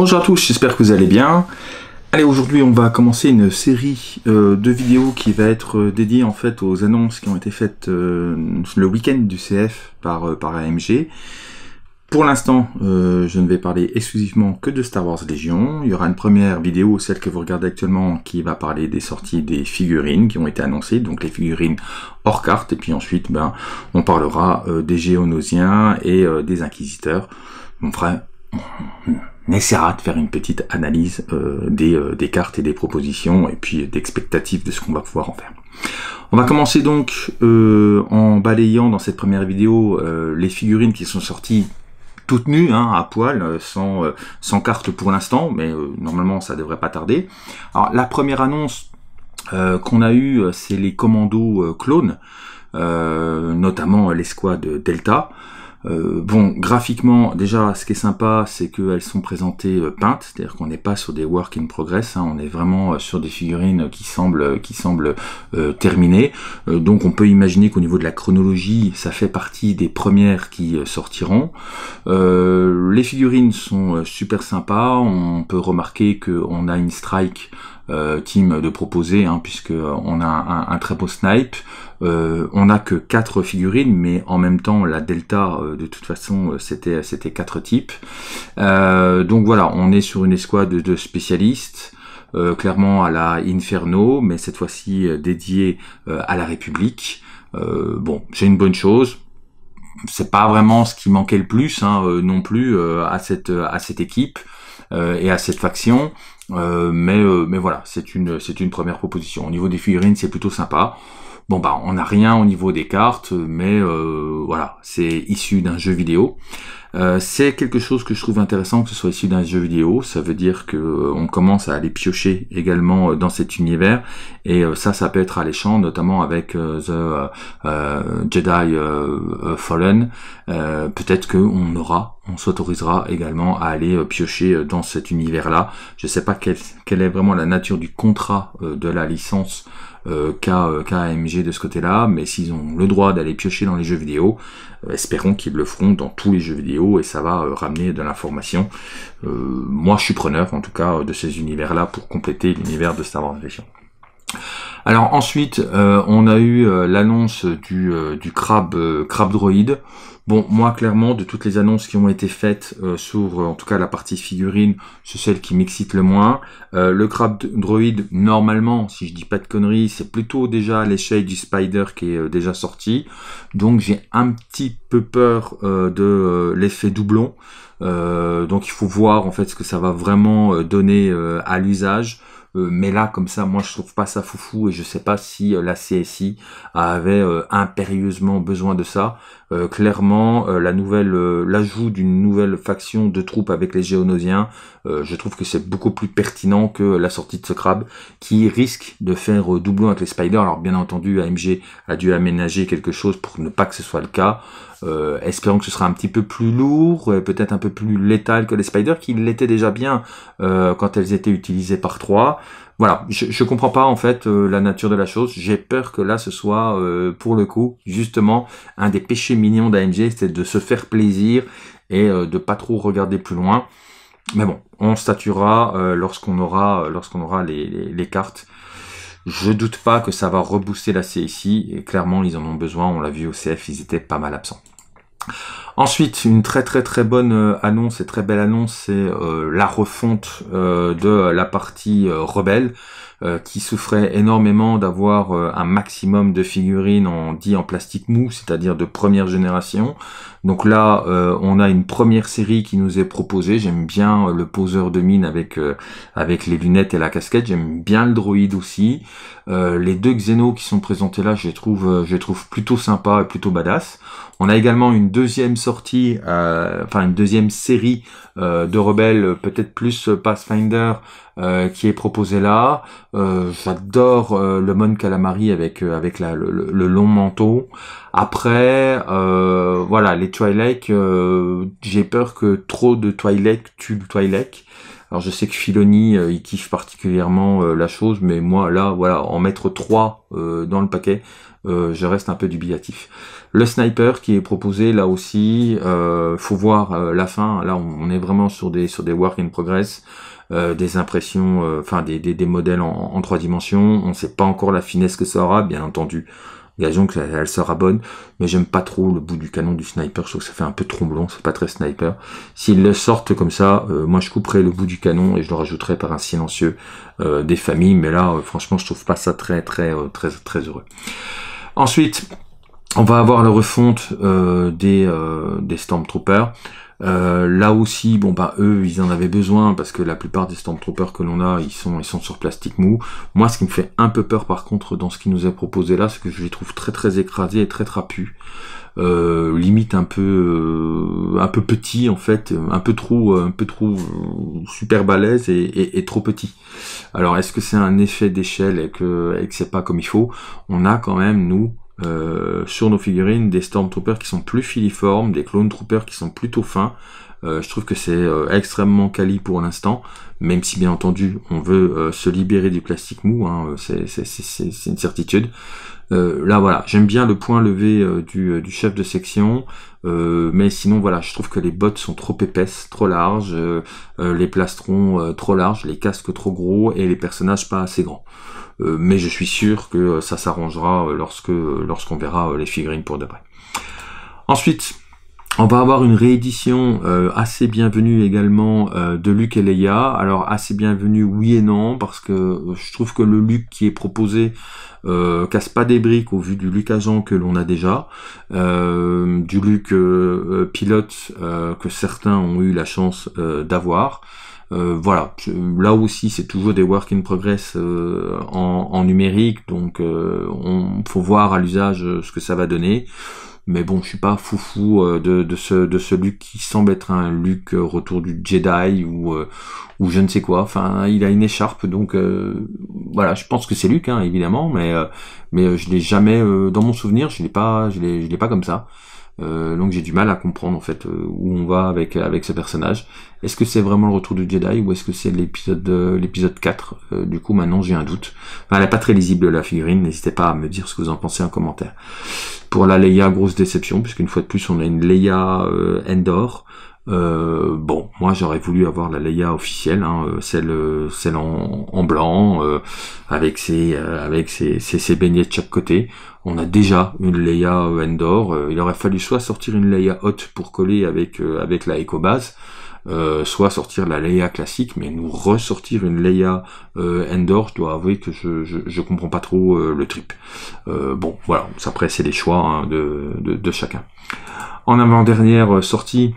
Bonjour à tous, j'espère que vous allez bien. Allez, aujourd'hui on va commencer une série euh, de vidéos qui va être euh, dédiée en fait aux annonces qui ont été faites euh, le week-end du CF par, par AMG. Pour l'instant, je ne vais parler exclusivement que de Star Wars Légion. Il y aura une première vidéo, celle que vous regardez actuellement, qui va parler des sorties des figurines qui ont été annoncées, donc les figurines hors carte, et puis ensuite ben, on parlera des géonosiens et des inquisiteurs. On fera on essaiera de faire une petite analyse euh, euh, des, cartes et des propositions et puis d'expectatives de ce qu'on va pouvoir en faire. On va commencer donc euh, en balayant dans cette première vidéo les figurines qui sont sorties toutes nues, hein, à poil, sans, carte pour l'instant, mais normalement ça devrait pas tarder. Alors la première annonce qu'on a eue, c'est les commandos clones, notamment l'escouade Delta. Euh, bon, graphiquement, déjà, ce qui est sympa, c'est qu'elles sont présentées euh, peintes, c'est-à-dire qu'on n'est pas sur des work in progress, hein, on est vraiment euh, sur des figurines qui semblent, qui semblent terminées. donc on peut imaginer qu'au niveau de la chronologie, ça fait partie des premières qui sortiront. les figurines sont super sympas, on peut remarquer qu'on a une strike team euh, de proposer, hein, puisque euh, on a un, très beau snipe. Euh, on n'a que quatre figurines, mais en même temps la delta de toute façon c'était c'était quatre types. donc voilà, on est sur une escouade de spécialistes. clairement à la Inferno, mais cette fois-ci dédiée à la République. bon, c'est une bonne chose. C'est pas vraiment ce qui manquait le plus hein, non plus à cette à cette équipe et à cette faction. Euh, mais, euh, mais voilà, c'est une, c'est une première proposition. Au niveau des figurines, c'est plutôt sympa. Bon bah, on n'a rien au niveau des cartes, mais euh, voilà, c'est issu d'un jeu vidéo. Euh, c'est quelque chose que je trouve intéressant que ce soit issu d'un jeu vidéo. Ça veut dire que euh, on commence à aller piocher également euh, dans cet univers et ça, ça peut être alléchant, notamment avec The Jedi Fallen. Peut-être qu'on aura, on s'autorisera également à aller piocher dans cet univers-là. Je ne sais pas quelle, est vraiment la nature du contrat de la licence KMG de ce côté-là, mais s'ils ont le droit d'aller piocher dans les jeux vidéo, espérons qu'ils le feront dans tous les jeux vidéo et ça va euh, ramener de l'information. Euh, moi, je suis preneur, en tout cas, de ces univers-là pour compléter l'univers de Star Wars Legion alors ensuite, euh, on a eu euh, l'annonce du, euh, du crabe, Bon, moi clairement, de toutes les annonces qui ont été faites sur, en tout cas la partie figurine, c'est celle qui m'excite le moins. le crabe droid, normalement, si je dis pas de conneries, c'est plutôt déjà l'échelle du Spider qui est déjà sorti. Donc j'ai un petit peu peur de l'effet doublon. donc il faut voir en fait ce que ça va vraiment donner à l'usage. Euh, mais là, comme ça, moi, je trouve pas ça foufou et je sais pas si euh, la CSI avait euh, impérieusement besoin de ça. clairement, la nouvelle, l'ajout d'une nouvelle faction de troupes avec les Géonosiens, je trouve que c'est beaucoup plus pertinent que la sortie de ce crabe qui risque de faire doublon avec les Spiders. Alors, bien entendu, AMG a dû aménager quelque chose pour ne pas que ce soit le cas euh, espérons que ce sera un petit peu plus lourd, peut-être un peu plus létal que les Spiders, qui l'étaient déjà bien euh, quand elles étaient utilisées par trois. Voilà, je, ne comprends pas en fait euh, la nature de la chose. J'ai peur que là ce soit euh, pour le coup justement un des péchés mignons d'ANG, c'est de se faire plaisir et de pas trop regarder plus loin. Mais bon, on statuera lorsqu'on aura lorsqu'on aura les cartes. Je doute pas que ça va rebooster la CSI. Et clairement, ils en ont besoin. On l'a vu au CF, ils étaient pas mal absents. Ensuite, une très très très bonne euh, annonce et très belle annonce, c'est euh, la refonte euh, de la partie rebelle qui souffrait énormément d'avoir un maximum de figurines en dit en plastique mou, c'est-à-dire de première génération. Donc là, on a une première série qui nous est proposée. J'aime bien le poseur de mine avec avec les lunettes et la casquette. J'aime bien le droïde aussi. Euh, les deux Xeno qui sont présentés là, je les trouve, euh, je trouve plutôt sympas et plutôt badass. On a également une deuxième sortie, euh, enfin une deuxième série de rebelles, peut-être plus Pathfinder, qui est proposée là. J'adore le Mon Calamari avec avec le, long manteau. Après, voilà, les Twilight, j'ai peur que trop de Twilight tue le Twilight. Alors je sais que Filoni, euh, il kiffe particulièrement euh, la chose, mais moi là, voilà, en mettre 3 euh, dans le paquet, je reste un peu dubiatif. Le sniper qui est proposé là aussi, faut voir la fin. Là, on, est vraiment sur des sur des work in progress. des impressions, enfin des, des, des, modèles en, en, trois dimensions. On ne sait pas encore la finesse que ça aura, bien entendu que elle sera bonne, mais j'aime pas trop le bout du canon du sniper, je trouve que ça fait un peu tromblon, c'est pas très sniper. S'ils le sortent comme ça, euh, moi je couperai le bout du canon et je le rajouterai par un silencieux euh, des familles, mais là euh, franchement je trouve pas ça très très très très heureux. Ensuite, on va avoir la refonte des, des Stormtroopers. Euh, là aussi, bon bah eux, ils en avaient besoin parce que la plupart des Stormtroopers que l'on a, ils sont, ils sont sur plastique mou. Moi, ce qui me fait un peu peur, par contre, dans ce qui nous est proposé là, c'est que je les trouve très très écrasés et très trapus, euh, limite un peu, euh, un peu petit en fait, un peu trop, un peu trop super balèze et, trop petit. Alors, est-ce que c'est un effet d'échelle et que, et que c'est pas comme il faut On a quand même nous euh, sur nos figurines des Stormtroopers qui sont plus filiformes, des Clone Troopers qui sont plutôt fins, euh, je trouve que c'est euh, extrêmement quali pour l'instant, même si bien entendu on veut euh, se libérer du plastique mou, hein, c'est une certitude. là voilà, j'aime bien le point levé du, chef de section, mais sinon voilà, je trouve que les bottes sont trop épaisses, trop larges, les plastrons trop larges, les casques trop gros et les personnages pas assez grands. mais je suis sûr que ça s'arrangera lorsque lorsqu'on verra les figurines pour de vrai. Ensuite, on va avoir une réédition euh, assez bienvenue également euh, de Luc et Alors assez bienvenue oui et non parce que euh, je trouve que le Luc qui est proposé casse pas des briques au vu du Luc agent que l'on a déjà, du Luc pilote que certains ont eu la chance d'avoir. voilà, là aussi c'est toujours des work in progress en, numérique, donc on faut voir à l'usage ce que ça va donner. Mais bon, je suis pas foufou euh, de, de, ce, de ce Luke qui semble être un Luke euh, retour du Jedi ou, euh, ou je ne sais quoi. Enfin, il a une écharpe, donc voilà, je pense que c'est Luke, hein, évidemment, mais, mais je l'ai jamais, dans mon souvenir, je l'ai pas, je l'ai, je l'ai pas comme ça. Euh, donc j'ai du mal à comprendre en fait euh, où on va avec avec ce personnage. Est-ce que c'est vraiment le retour du Jedi ou est-ce que c'est l'épisode euh, l'épisode 4 Du coup maintenant j'ai un doute. elle est pas très lisible la figurine. N'hésitez pas à me dire ce que vous en pensez en commentaire. Pour la Leia grosse déception puisqu'une fois de plus on a une Leia Endor euh, bon, moi j'aurais voulu avoir la Leia officielle, hein, euh, celle, euh, celle en, blanc, avec ses, avec ses, ses, beignets de chaque côté. On a déjà une Leia Endor. il aurait fallu soit sortir une Leia haute pour coller avec avec la base soit sortir la Leia classique, mais nous ressortir une Leia Endor, je dois avouer que je je, comprends pas trop le trip. bon, voilà. Après c'est les choix hein, de, de, de chacun. En avant dernière sortie.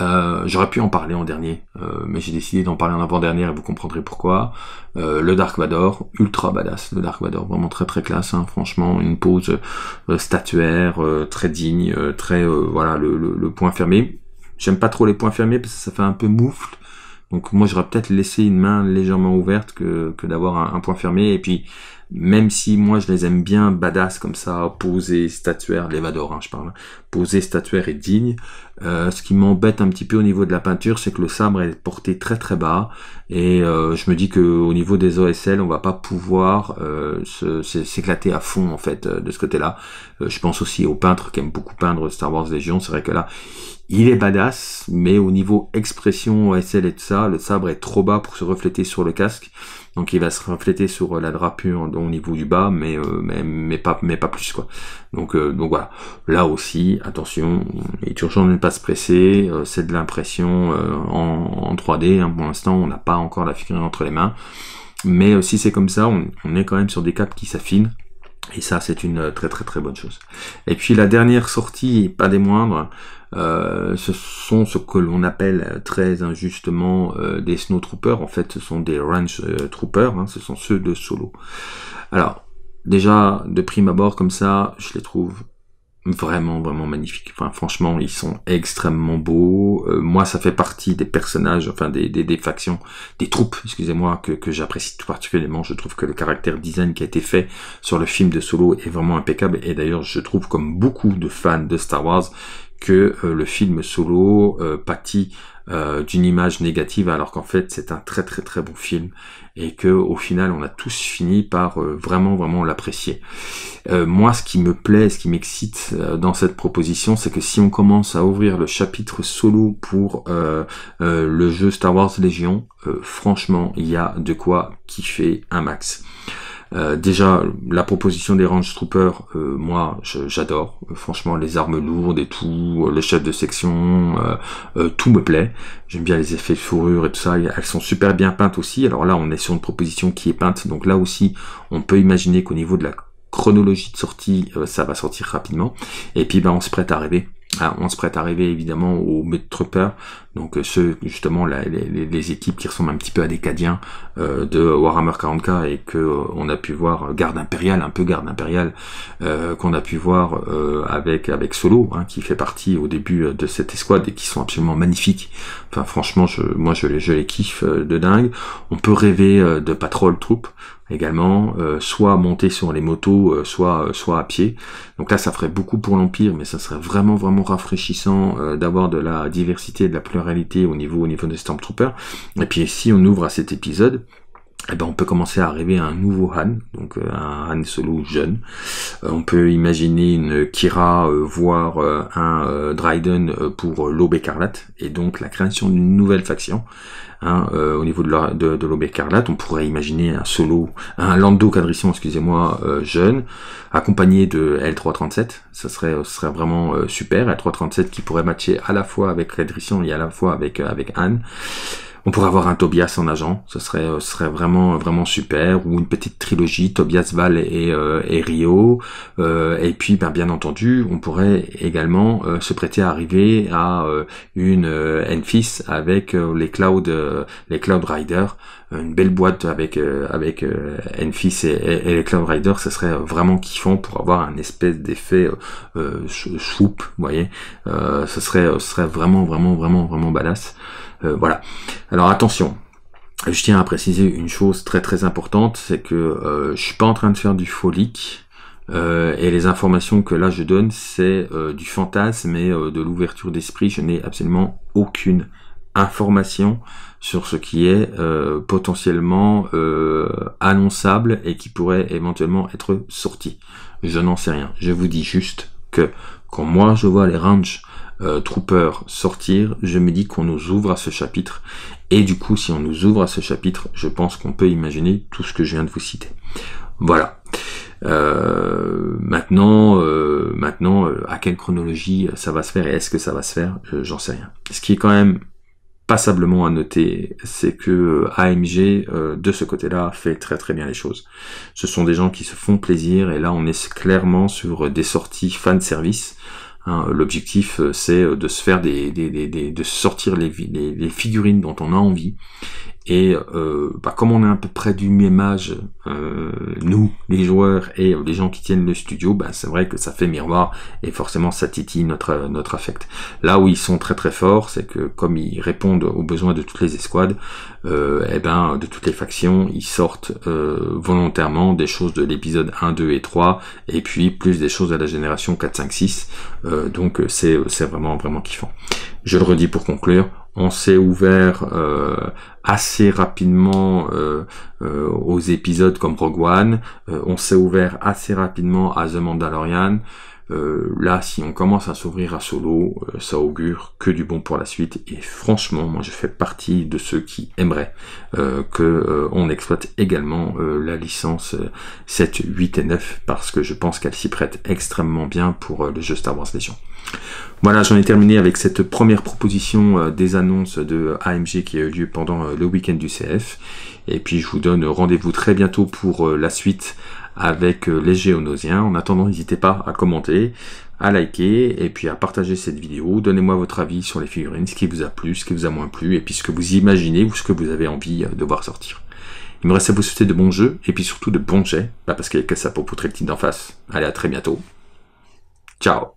Euh, j'aurais pu en parler en dernier, euh, mais j'ai décidé d'en parler en avant-dernière et vous comprendrez pourquoi. Euh, le Dark Vador, ultra badass, le Dark Vador, vraiment très très classe, hein. franchement, une pose statuaire, très digne, très voilà le, point fermé. J'aime pas trop les points fermés parce que ça fait un peu moufle. Donc moi j'aurais peut-être laissé une main légèrement ouverte que, que d'avoir un, un, point fermé. Et puis même si moi je les aime bien badass comme ça, posé, statuaire, Levador hein, je parle, posé, statuaire et digne. Euh, ce qui m'embête un petit peu au niveau de la peinture, c'est que le sabre est porté très très bas, et euh, je me dis que au niveau des OSL, on va pas pouvoir euh, s'éclater à fond en fait de ce côté-là. je pense aussi aux peintres qui aiment beaucoup peindre Star Wars Legion, c'est vrai que là, il est badass, mais au niveau expression, SL et tout ça, le sabre est trop bas pour se refléter sur le casque. Donc il va se refléter sur euh, la drapure au niveau du bas, euh, mais, mais, pas, mais pas plus. quoi. Donc, euh, donc voilà. Là aussi, attention, il est urgent de ne pas se presser. c'est de l'impression en, en, 3D. Hein. Pour l'instant, on n'a pas encore la figurine entre les mains. Mais si c'est comme ça, on, on est quand même sur des caps qui s'affinent. Et ça, c'est une euh, très très très bonne chose. Et puis la dernière sortie, pas des moindres, euh, ce sont ce que l'on appelle euh, très injustement des des troopers. En fait, ce sont des ranch troopers, hein. ce sont ceux de Solo. Alors, déjà, de prime abord comme ça, je les trouve vraiment vraiment magnifique. Enfin, franchement, ils sont extrêmement beaux. Euh, moi, ça fait partie des personnages, enfin des, des, des factions, des troupes, excusez-moi, que, que j'apprécie tout particulièrement. Je trouve que le caractère design qui a été fait sur le film de Solo est vraiment impeccable. Et d'ailleurs, je trouve comme beaucoup de fans de Star Wars, que euh, le film solo euh, pâtit euh, d'une image négative alors qu'en fait c'est un très très très bon film et que au final on a tous fini par vraiment vraiment l'apprécier. moi ce qui me plaît, ce qui m'excite dans cette proposition, c'est que si on commence à ouvrir le chapitre solo pour le jeu Star Wars Légion, franchement il y a de quoi kiffer un max. Euh, déjà, la proposition des Range Troopers, euh, moi, j'adore. Euh, franchement, les armes lourdes et tout, le chef de section, tout me plaît. J'aime bien les effets fourrure et tout ça. Elles sont super bien peintes aussi. Alors là, on est sur une proposition qui est peinte. Donc là aussi, on peut imaginer qu'au niveau de la chronologie de sortie, ça va sortir rapidement. Et puis, ben, on se prête à rêver. Ah, on se prête à rêver évidemment au Trooper donc euh, ceux justement la, les, équipes qui ressemblent un petit peu à des Cadiens euh, de Warhammer 40k et que euh, on a pu voir garde impériale, un peu garde impériale qu'on a pu voir avec avec Solo hein, qui fait partie au début de cette escouade et qui sont absolument magnifiques. Enfin franchement je moi je les je les kiffe de dingue. On peut rêver de Patrol troupes également, soit monter sur les motos, soit soit à pied. Donc là, ça ferait beaucoup pour l'Empire, mais ça serait vraiment vraiment rafraîchissant d'avoir de la diversité, de la pluralité réalité au niveau, au niveau des Stormtroopers. Et puis ici, on ouvre à cet épisode, eh ben, on peut commencer à arriver à un nouveau Han, donc euh, un Han Solo jeune. Euh, on peut imaginer une Kira, euh, voire un Dryden pour l'aube écarlate, et donc la création d'une nouvelle faction. Hein, au niveau de l'aube de, écarlate, on pourrait imaginer un solo, un Lando Cadrician, excusez-moi, jeune, accompagné de L337. Ça serait, serait vraiment super. L337 qui pourrait matcher à la fois avec Cadrician et à la fois avec avec Han. On pourrait avoir un Tobias en agent, ce serait, euh, ce serait vraiment, euh, vraiment super, ou une petite trilogie, Tobias Val et, et euh, Rio. et puis, ben, bien entendu, on pourrait également se prêter à arriver à une Enfis avec les Cloud, les Riders, une belle boîte avec avec Enfis et, les Cloud Riders, ce serait vraiment kiffant pour avoir un espèce d'effet euh, vous voyez. ce serait, ce serait vraiment, vraiment, vraiment, vraiment badass. Euh, voilà. Alors attention, je tiens à préciser une chose très très importante, c'est que je euh, je suis pas en train de faire du folique. Euh, et les informations que là je donne, c'est du fantasme et de l'ouverture d'esprit. Je n'ai absolument aucune information sur ce qui est potentiellement annonçable et qui pourrait éventuellement être sorti. Je n'en sais rien. Je vous dis juste que quand moi je vois les ranges euh, Trooper sortir, je me dis qu'on nous ouvre à ce chapitre. Et du coup, si on nous ouvre à ce chapitre, je pense qu'on peut imaginer tout ce que je viens de vous citer. Voilà. Euh, maintenant, euh, maintenant, à quelle chronologie ça va se faire et est-ce que ça va se faire, j'en sais rien. Ce qui est quand même passablement à noter, c'est que AMG, de ce côté-là, fait très très bien les choses. Ce sont des gens qui se font plaisir, et là on est clairement sur des sorties fan service, Hein, l'objectif, euh, c'est euh, de se faire des, de sortir les, figurines dont on a envie et euh, bah, comme on est à peu près du même âge, euh, nous, les joueurs et les gens qui tiennent le studio, bah, c'est vrai que ça fait miroir et forcément ça titille notre, notre affect. Là où ils sont très très forts, c'est que comme ils répondent aux besoins de toutes les escouades, et euh, eh ben, de toutes les factions, ils sortent volontairement des choses de l'épisode 1, 2 et 3, et puis plus des choses de la génération 4, 5, 6. donc c'est vraiment vraiment kiffant. Je le redis pour conclure, on s'est ouvert euh, assez rapidement euh, euh, aux épisodes comme Rogue One, on s'est ouvert assez rapidement à The Mandalorian. Euh, là, si on commence à s'ouvrir à solo, euh, ça augure que du bon pour la suite. Et franchement, moi, je fais partie de ceux qui aimeraient euh, que euh, on exploite également la licence 7, 8 et 9 parce que je pense qu'elle s'y prête extrêmement bien pour le jeu Star Wars Legion. Voilà, j'en ai terminé avec cette première proposition des annonces de AMG qui a eu lieu pendant le week-end du CF. Et puis, je vous donne rendez-vous très bientôt pour la suite avec euh, les géonosiens. En attendant, n'hésitez pas à commenter, à liker et puis à partager cette vidéo. Donnez-moi votre avis sur les figurines, ce qui vous a plu, ce qui vous a moins plu et puis ce que vous imaginez ou ce que vous avez envie euh, de voir sortir. Il me reste à vous souhaiter de bons jeux et puis surtout de bons jets, parce qu'il n'y a que ça pour poutrer le titre d'en face. Allez, à très bientôt. Ciao